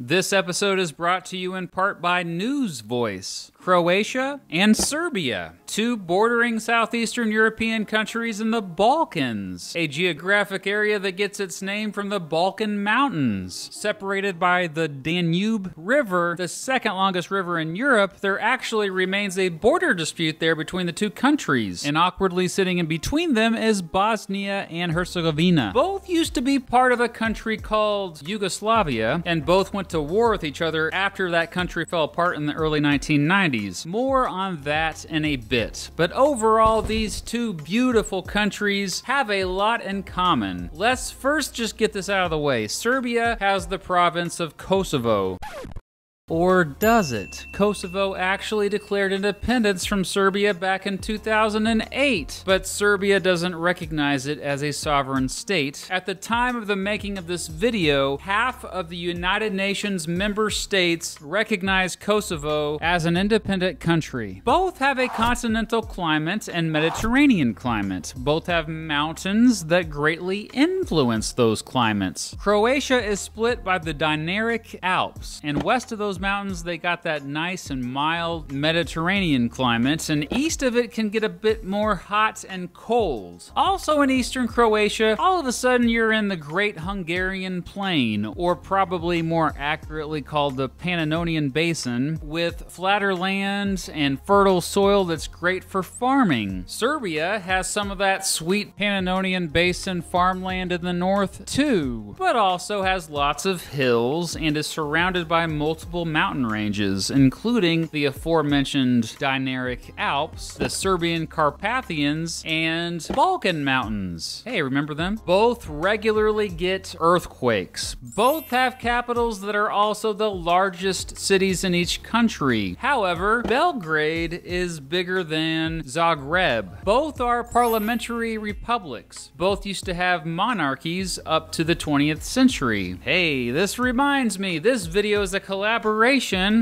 This episode is brought to you in part by News Voice. Croatia and Serbia, two bordering southeastern European countries in the Balkans, a geographic area that gets its name from the Balkan Mountains. Separated by the Danube River, the second longest river in Europe, there actually remains a border dispute there between the two countries, and awkwardly sitting in between them is Bosnia and Herzegovina. Both used to be part of a country called Yugoslavia, and both went went to war with each other after that country fell apart in the early 1990s. More on that in a bit. But overall, these two beautiful countries have a lot in common. Let's first just get this out of the way. Serbia has the province of Kosovo. Or does it? Kosovo actually declared independence from Serbia back in 2008, but Serbia doesn't recognize it as a sovereign state. At the time of the making of this video, half of the United Nations member states recognize Kosovo as an independent country. Both have a continental climate and Mediterranean climate. Both have mountains that greatly influence those climates. Croatia is split by the Dinaric Alps, and west of those those mountains, they got that nice and mild Mediterranean climate, and east of it can get a bit more hot and cold. Also in eastern Croatia, all of a sudden you're in the Great Hungarian Plain, or probably more accurately called the Pannonian Basin, with flatter lands and fertile soil that's great for farming. Serbia has some of that sweet Pannonian Basin farmland in the north too, but also has lots of hills and is surrounded by multiple mountain ranges, including the aforementioned Dinaric Alps, the Serbian Carpathians, and Balkan Mountains. Hey, remember them? Both regularly get earthquakes. Both have capitals that are also the largest cities in each country. However, Belgrade is bigger than Zagreb. Both are parliamentary republics. Both used to have monarchies up to the 20th century. Hey, this reminds me, this video is a collaboration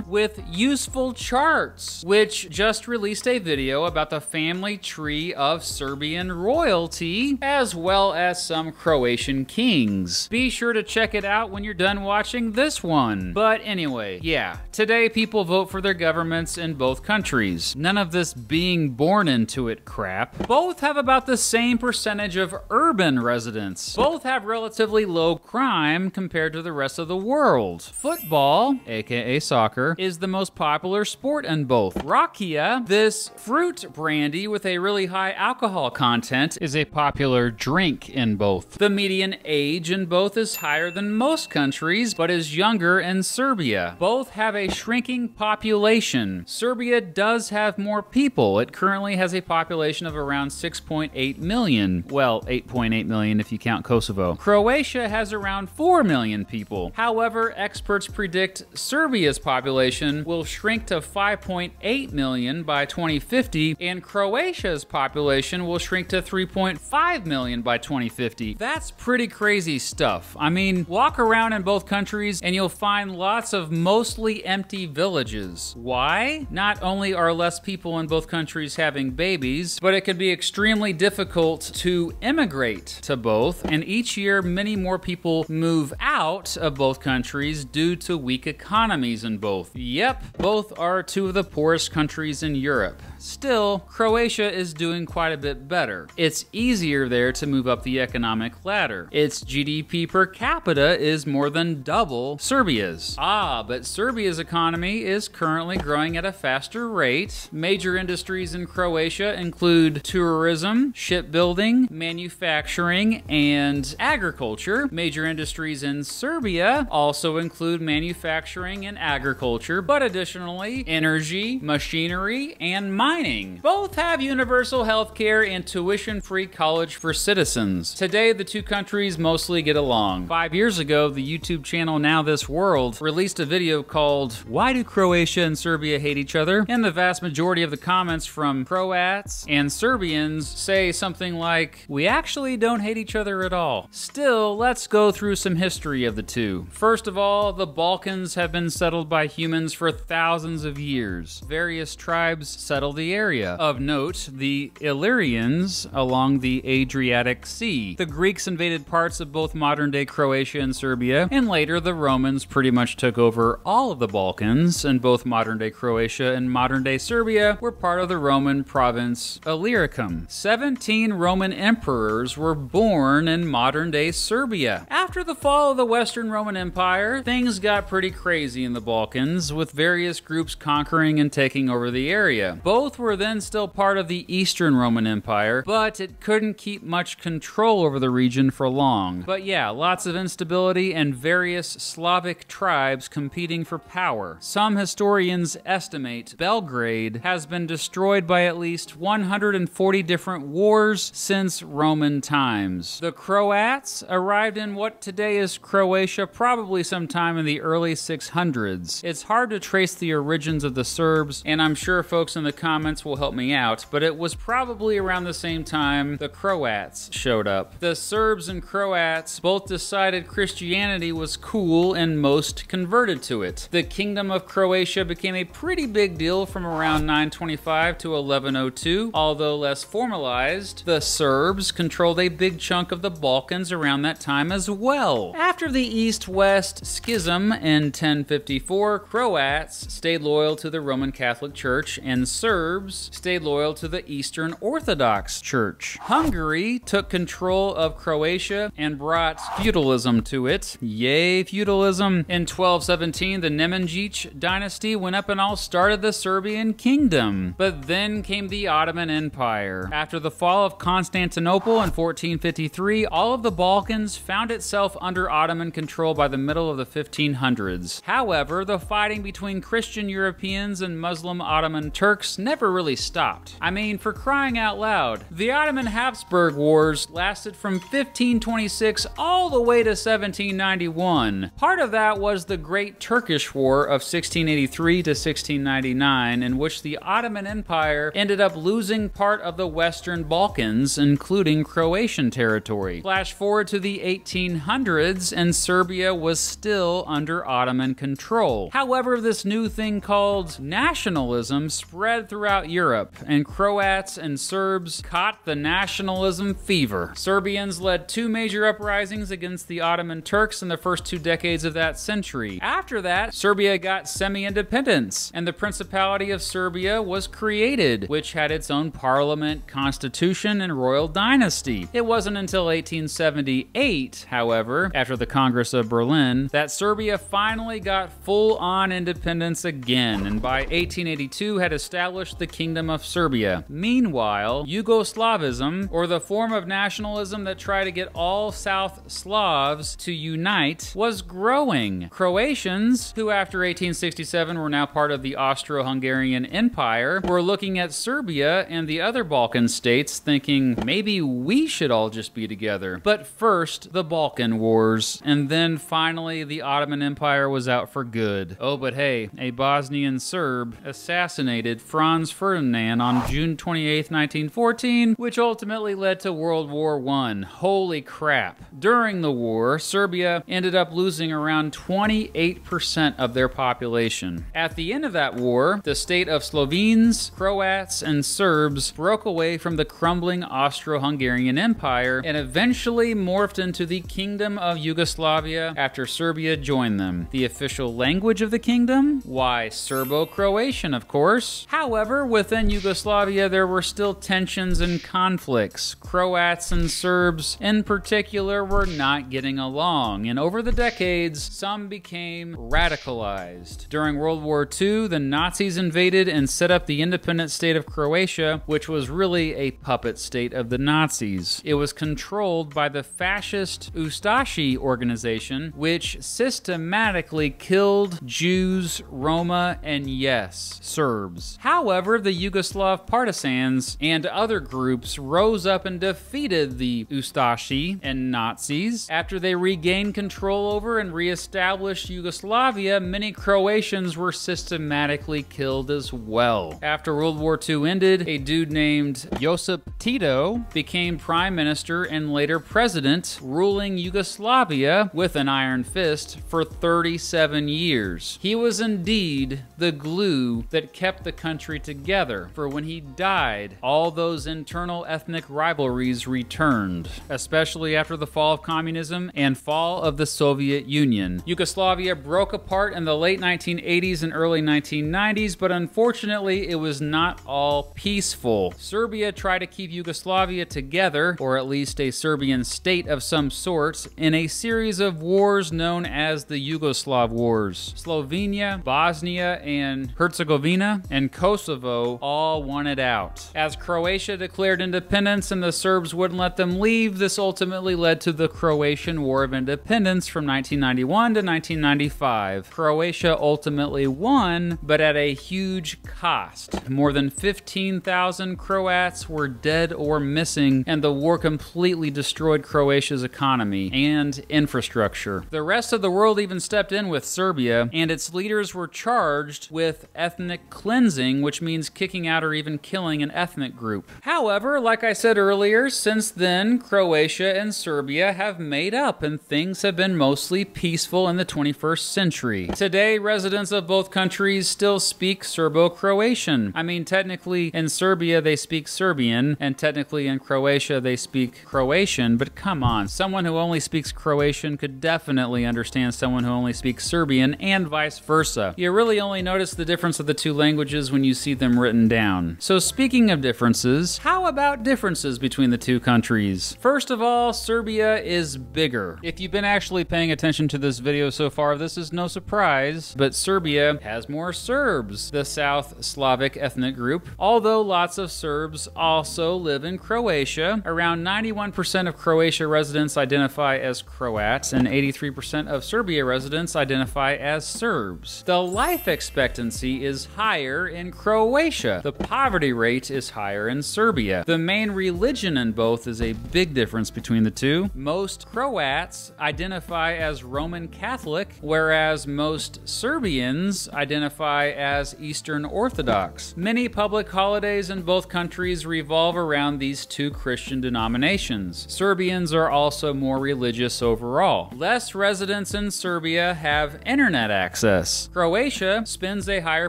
with Useful Charts, which just released a video about the family tree of Serbian royalty, as well as some Croatian kings. Be sure to check it out when you're done watching this one. But anyway, yeah, today people vote for their governments in both countries. None of this being born into it crap. Both have about the same percentage of urban residents. Both have relatively low crime compared to the rest of the world. Football, aka aka soccer, is the most popular sport in both. Rakia, this fruit brandy with a really high alcohol content, is a popular drink in both. The median age in both is higher than most countries, but is younger in Serbia. Both have a shrinking population. Serbia does have more people. It currently has a population of around 6.8 million. Well, 8.8 million if you count Kosovo. Croatia has around 4 million people. However, experts predict Serbia Serbia's population will shrink to 5.8 million by 2050, and Croatia's population will shrink to 3.5 million by 2050. That's pretty crazy stuff. I mean, walk around in both countries and you'll find lots of mostly empty villages. Why? Not only are less people in both countries having babies, but it can be extremely difficult to immigrate to both, and each year many more people move out of both countries due to weak economies economies in both. Yep, both are two of the poorest countries in Europe. Still, Croatia is doing quite a bit better. It's easier there to move up the economic ladder. Its GDP per capita is more than double Serbia's. Ah, but Serbia's economy is currently growing at a faster rate. Major industries in Croatia include tourism, shipbuilding, manufacturing, and agriculture. Major industries in Serbia also include manufacturing and agriculture, but additionally, energy, machinery, and mining both have universal health care and tuition-free college for citizens. Today, the two countries mostly get along. Five years ago, the YouTube channel Now This World released a video called Why Do Croatia and Serbia Hate Each Other? And the vast majority of the comments from Croats and Serbians say something like, We actually don't hate each other at all. Still, let's go through some history of the two. First of all, the Balkans have been settled by humans for thousands of years. Various tribes settled the area. Of note, the Illyrians along the Adriatic Sea. The Greeks invaded parts of both modern day Croatia and Serbia, and later the Romans pretty much took over all of the Balkans, and both modern day Croatia and modern day Serbia were part of the Roman province Illyricum. 17 Roman emperors were born in modern day Serbia. After the fall of the Western Roman Empire, things got pretty crazy in the Balkans, with various groups conquering and taking over the area. Both both were then still part of the Eastern Roman Empire, but it couldn't keep much control over the region for long. But yeah, lots of instability and various Slavic tribes competing for power. Some historians estimate Belgrade has been destroyed by at least 140 different wars since Roman times. The Croats arrived in what today is Croatia probably sometime in the early 600s. It's hard to trace the origins of the Serbs, and I'm sure folks in the comments comments will help me out, but it was probably around the same time the Croats showed up. The Serbs and Croats both decided Christianity was cool and most converted to it. The Kingdom of Croatia became a pretty big deal from around 925 to 1102, although less formalized, the Serbs controlled a big chunk of the Balkans around that time as well. After the East-West schism in 1054, Croats stayed loyal to the Roman Catholic Church and Serbs Serbs stayed loyal to the Eastern Orthodox Church. Hungary took control of Croatia and brought feudalism to it. Yay, feudalism. In 1217, the Nemanjić dynasty went up and all started the Serbian kingdom. But then came the Ottoman Empire. After the fall of Constantinople in 1453, all of the Balkans found itself under Ottoman control by the middle of the 1500s. However, the fighting between Christian Europeans and Muslim Ottoman Turks never never really stopped. I mean, for crying out loud, the Ottoman Habsburg Wars lasted from 1526 all the way to 1791. Part of that was the Great Turkish War of 1683 to 1699, in which the Ottoman Empire ended up losing part of the Western Balkans, including Croatian territory. Flash forward to the 1800s, and Serbia was still under Ottoman control. However, this new thing called nationalism spread throughout throughout Europe, and Croats and Serbs caught the nationalism fever. Serbians led two major uprisings against the Ottoman Turks in the first two decades of that century. After that, Serbia got semi-independence, and the Principality of Serbia was created, which had its own parliament, constitution, and royal dynasty. It wasn't until 1878, however, after the Congress of Berlin, that Serbia finally got full-on independence again, and by 1882 had established the Kingdom of Serbia. Meanwhile, Yugoslavism, or the form of nationalism that tried to get all South Slavs to unite, was growing. Croatians, who after 1867 were now part of the Austro-Hungarian Empire, were looking at Serbia and the other Balkan states thinking, maybe we should all just be together. But first, the Balkan Wars, and then finally the Ottoman Empire was out for good. Oh, but hey, a Bosnian Serb assassinated Franz Franz Ferdinand on June 28, 1914, which ultimately led to World War I. Holy crap. During the war, Serbia ended up losing around 28% of their population. At the end of that war, the state of Slovenes, Croats, and Serbs broke away from the crumbling Austro-Hungarian Empire and eventually morphed into the Kingdom of Yugoslavia after Serbia joined them. The official language of the kingdom? Why, Serbo-Croatian, of course. However, However, within Yugoslavia, there were still tensions and conflicts. Croats and Serbs, in particular, were not getting along, and over the decades, some became radicalized. During World War II, the Nazis invaded and set up the independent state of Croatia, which was really a puppet state of the Nazis. It was controlled by the fascist Ustashi organization, which systematically killed Jews, Roma, and yes, Serbs. However, However, the Yugoslav partisans and other groups rose up and defeated the Ustashi and Nazis. After they regained control over and reestablished Yugoslavia, many Croatians were systematically killed as well. After World War II ended, a dude named Josip Tito became prime minister and later president, ruling Yugoslavia with an iron fist for 37 years. He was indeed the glue that kept the country together, for when he died, all those internal ethnic rivalries returned, especially after the fall of communism and fall of the Soviet Union. Yugoslavia broke apart in the late 1980s and early 1990s, but unfortunately, it was not all peaceful. Serbia tried to keep Yugoslavia together, or at least a Serbian state of some sort, in a series of wars known as the Yugoslav Wars. Slovenia, Bosnia and Herzegovina, and Kosovo Kosovo all wanted out. As Croatia declared independence and the Serbs wouldn't let them leave, this ultimately led to the Croatian War of Independence from 1991 to 1995. Croatia ultimately won, but at a huge cost. More than 15,000 Croats were dead or missing, and the war completely destroyed Croatia's economy and infrastructure. The rest of the world even stepped in with Serbia, and its leaders were charged with ethnic cleansing, which means kicking out or even killing an ethnic group. However, like I said earlier, since then, Croatia and Serbia have made up and things have been mostly peaceful in the 21st century. Today, residents of both countries still speak Serbo-Croatian. I mean, technically in Serbia they speak Serbian, and technically in Croatia they speak Croatian, but come on, someone who only speaks Croatian could definitely understand someone who only speaks Serbian and vice versa. You really only notice the difference of the two languages when you see them written down. So speaking of differences, how about differences between the two countries? First of all, Serbia is bigger. If you've been actually paying attention to this video so far, this is no surprise, but Serbia has more Serbs, the South Slavic ethnic group, although lots of Serbs also live in Croatia. Around 91% of Croatia residents identify as Croats, and 83% of Serbia residents identify as Serbs. The life expectancy is higher in Croatia. The poverty rate is higher in Serbia. Serbia. The main religion in both is a big difference between the two. Most Croats identify as Roman Catholic, whereas most Serbians identify as Eastern Orthodox. Many public holidays in both countries revolve around these two Christian denominations. Serbians are also more religious overall. Less residents in Serbia have internet access. Croatia spends a higher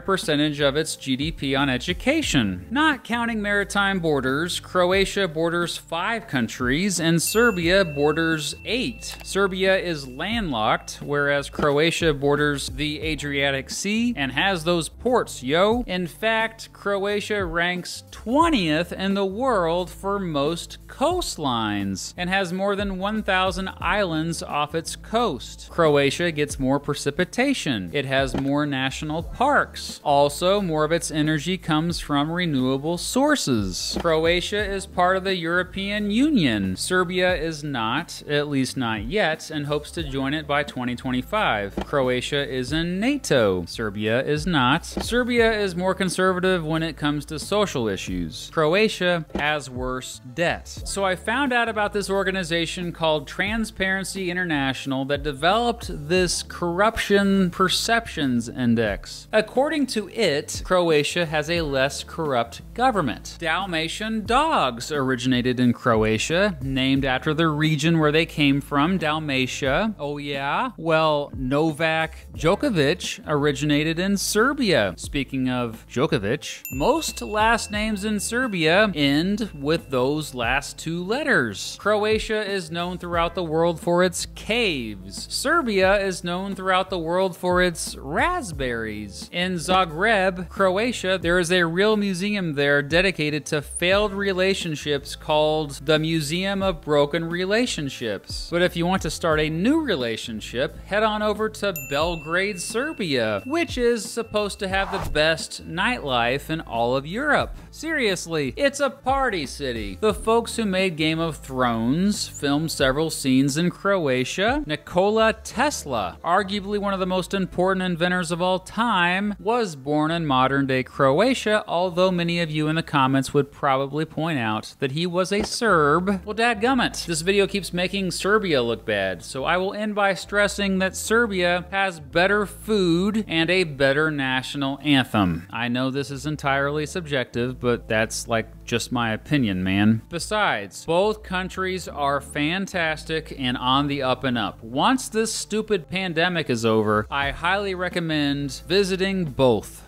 percentage of its GDP on education, not counting maritime borders borders, Croatia borders five countries, and Serbia borders eight. Serbia is landlocked, whereas Croatia borders the Adriatic Sea and has those ports, yo. In fact, Croatia ranks 20th in the world for most coastlines and has more than 1,000 islands off its coast. Croatia gets more precipitation. It has more national parks. Also, more of its energy comes from renewable sources. Croatia Croatia is part of the European Union. Serbia is not, at least not yet, and hopes to join it by 2025. Croatia is in NATO. Serbia is not. Serbia is more conservative when it comes to social issues. Croatia has worse debt. So I found out about this organization called Transparency International that developed this Corruption Perceptions Index. According to it, Croatia has a less corrupt government. Dalmatian dogs originated in Croatia, named after the region where they came from, Dalmatia. Oh, yeah? Well, Novak Djokovic originated in Serbia. Speaking of Djokovic, most last names in Serbia end with those last two letters. Croatia is known throughout the world for its caves. Serbia is known throughout the world for its raspberries. In Zagreb, Croatia, there is a real museum there dedicated to failed failed relationships called the Museum of Broken Relationships. But if you want to start a new relationship, head on over to Belgrade, Serbia, which is supposed to have the best nightlife in all of Europe. Seriously, it's a party city. The folks who made Game of Thrones filmed several scenes in Croatia. Nikola Tesla, arguably one of the most important inventors of all time, was born in modern day Croatia, although many of you in the comments would probably point out that he was a Serb? Well, dadgummit. This video keeps making Serbia look bad, so I will end by stressing that Serbia has better food and a better national anthem. I know this is entirely subjective, but that's like just my opinion, man. Besides, both countries are fantastic and on the up and up. Once this stupid pandemic is over, I highly recommend visiting both.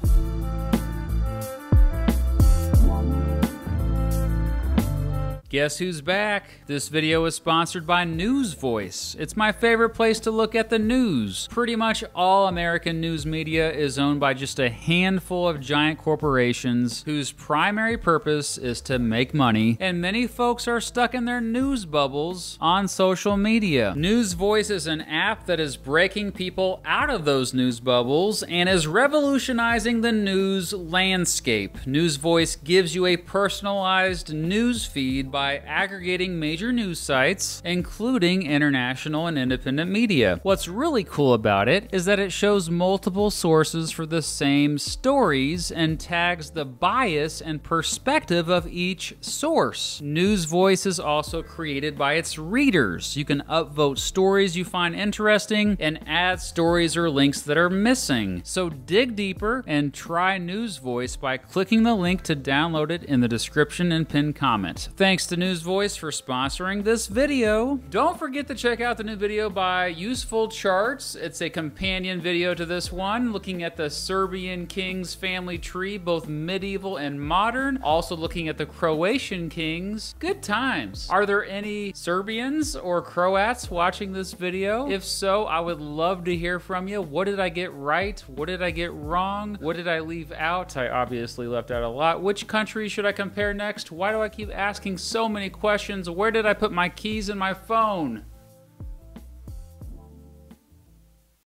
Guess who's back? This video is sponsored by News Voice. It's my favorite place to look at the news. Pretty much all American news media is owned by just a handful of giant corporations whose primary purpose is to make money, and many folks are stuck in their news bubbles on social media. News Voice is an app that is breaking people out of those news bubbles and is revolutionizing the news landscape. News Voice gives you a personalized news feed by by aggregating major news sites, including international and independent media. What's really cool about it is that it shows multiple sources for the same stories and tags the bias and perspective of each source. News Voice is also created by its readers. You can upvote stories you find interesting and add stories or links that are missing. So dig deeper and try News Voice by clicking the link to download it in the description and pinned comment. Thanks the News Voice for sponsoring this video. Don't forget to check out the new video by Useful Charts. It's a companion video to this one, looking at the Serbian king's family tree, both medieval and modern. Also looking at the Croatian kings. Good times. Are there any Serbians or Croats watching this video? If so, I would love to hear from you. What did I get right? What did I get wrong? What did I leave out? I obviously left out a lot. Which country should I compare next? Why do I keep asking so so many questions. Where did I put my keys and my phone?